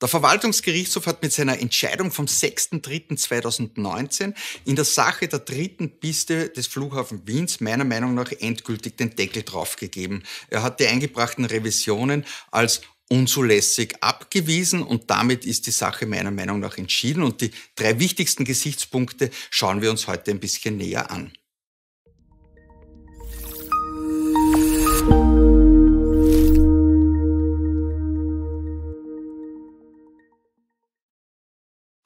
Der Verwaltungsgerichtshof hat mit seiner Entscheidung vom 6.3.2019 in der Sache der dritten Piste des Flughafen Wiens meiner Meinung nach endgültig den Deckel draufgegeben. Er hat die eingebrachten Revisionen als unzulässig abgewiesen und damit ist die Sache meiner Meinung nach entschieden und die drei wichtigsten Gesichtspunkte schauen wir uns heute ein bisschen näher an.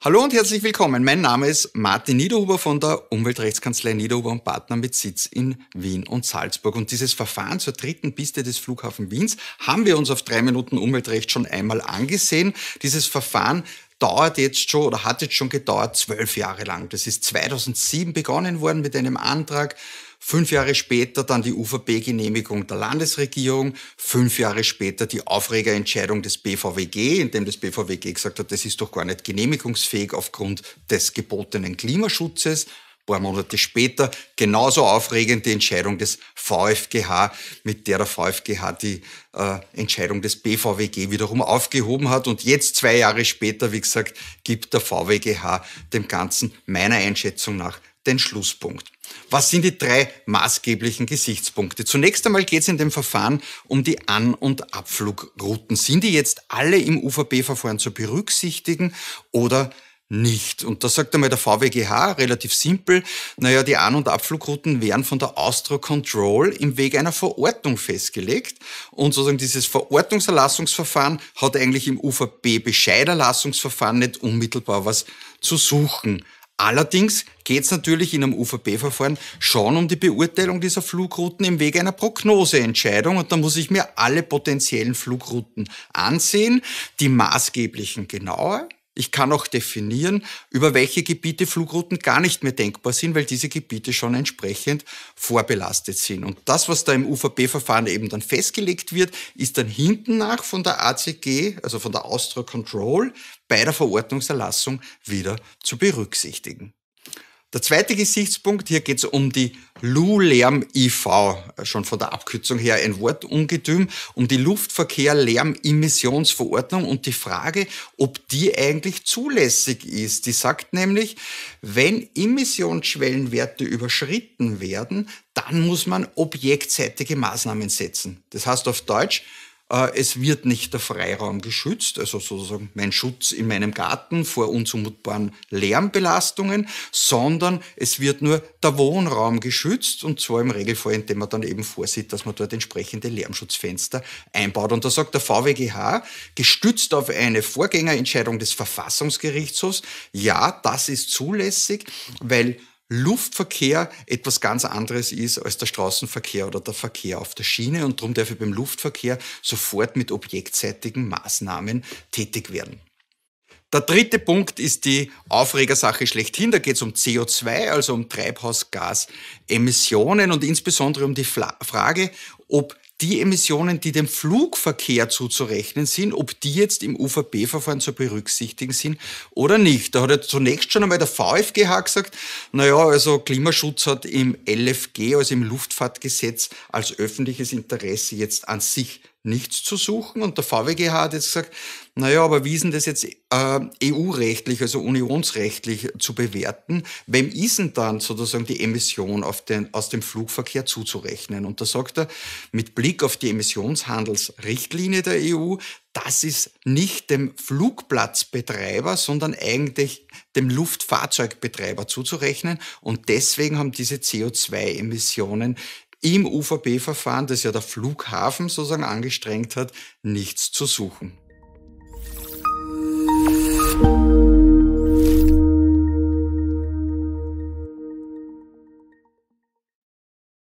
Hallo und herzlich willkommen. Mein Name ist Martin Niederhuber von der Umweltrechtskanzlei Niederhuber und Partner mit Sitz in Wien und Salzburg. Und dieses Verfahren zur dritten Piste des Flughafen Wiens haben wir uns auf drei Minuten Umweltrecht schon einmal angesehen. Dieses Verfahren dauert jetzt schon oder hat jetzt schon gedauert zwölf Jahre lang. Das ist 2007 begonnen worden mit einem Antrag fünf Jahre später dann die UVP-Genehmigung der Landesregierung, fünf Jahre später die Aufregerentscheidung des BVWG, in dem das BVWG gesagt hat, das ist doch gar nicht genehmigungsfähig aufgrund des gebotenen Klimaschutzes. Ein paar Monate später genauso aufregend die Entscheidung des VfGH, mit der der VfGH die äh, Entscheidung des BVWG wiederum aufgehoben hat. Und jetzt, zwei Jahre später, wie gesagt, gibt der VWGH dem Ganzen meiner Einschätzung nach den Schlusspunkt. Was sind die drei maßgeblichen Gesichtspunkte? Zunächst einmal geht es in dem Verfahren um die An- und Abflugrouten. Sind die jetzt alle im UVB-Verfahren zu berücksichtigen oder nicht. Und da sagt einmal der VWGH, relativ simpel. Naja, die An- und Abflugrouten werden von der Austro Control im Weg einer Verordnung festgelegt. Und sozusagen dieses Verordnungserlassungsverfahren hat eigentlich im UVB-Bescheiderlassungsverfahren nicht unmittelbar was zu suchen. Allerdings geht es natürlich in einem UVP-Verfahren schon um die Beurteilung dieser Flugrouten im Wege einer Prognoseentscheidung und da muss ich mir alle potenziellen Flugrouten ansehen, die maßgeblichen genauer, ich kann auch definieren, über welche Gebiete Flugrouten gar nicht mehr denkbar sind, weil diese Gebiete schon entsprechend vorbelastet sind. Und das, was da im UVP-Verfahren eben dann festgelegt wird, ist dann hinten nach von der ACG, also von der Austria Control, bei der Verordnungserlassung wieder zu berücksichtigen. Der zweite Gesichtspunkt, hier geht es um die Lu-Lärm-IV, schon von der Abkürzung her ein Wortungetüm, um die Luftverkehr-Lärm-Emissionsverordnung und die Frage, ob die eigentlich zulässig ist. Die sagt nämlich, wenn Emissionsschwellenwerte überschritten werden, dann muss man objektseitige Maßnahmen setzen. Das heißt auf Deutsch, äh, es wird nicht der Freiraum geschützt, also sozusagen mein Schutz in meinem Garten vor unzumutbaren Lärmbelastungen, sondern es wird nur der Wohnraum geschützt und zwar im Regelfall, indem man dann eben vorsieht, dass man dort entsprechende Lärmschutzfenster einbaut. Und da sagt der VWGH, gestützt auf eine Vorgängerentscheidung des Verfassungsgerichtshofs, ja, das ist zulässig, weil Luftverkehr etwas ganz anderes ist als der Straßenverkehr oder der Verkehr auf der Schiene und darum darf ich beim Luftverkehr sofort mit objektseitigen Maßnahmen tätig werden. Der dritte Punkt ist die Aufregersache schlechthin. Da geht es um CO2, also um Treibhausgasemissionen und insbesondere um die Frage, ob die Emissionen, die dem Flugverkehr zuzurechnen sind, ob die jetzt im UVP-Verfahren zu berücksichtigen sind oder nicht. Da hat ja zunächst schon einmal der VfGH gesagt, naja, also Klimaschutz hat im LFG, also im Luftfahrtgesetz, als öffentliches Interesse jetzt an sich nichts zu suchen. Und der VWGH hat jetzt gesagt, naja, aber wie ist denn das jetzt äh, EU-rechtlich, also unionsrechtlich zu bewerten? Wem ist denn dann sozusagen die Emission den, aus dem Flugverkehr zuzurechnen? Und da sagt er, mit Blick auf die Emissionshandelsrichtlinie der EU, das ist nicht dem Flugplatzbetreiber, sondern eigentlich dem Luftfahrzeugbetreiber zuzurechnen. Und deswegen haben diese CO2-Emissionen im UVB-Verfahren, das ja der Flughafen sozusagen angestrengt hat, nichts zu suchen.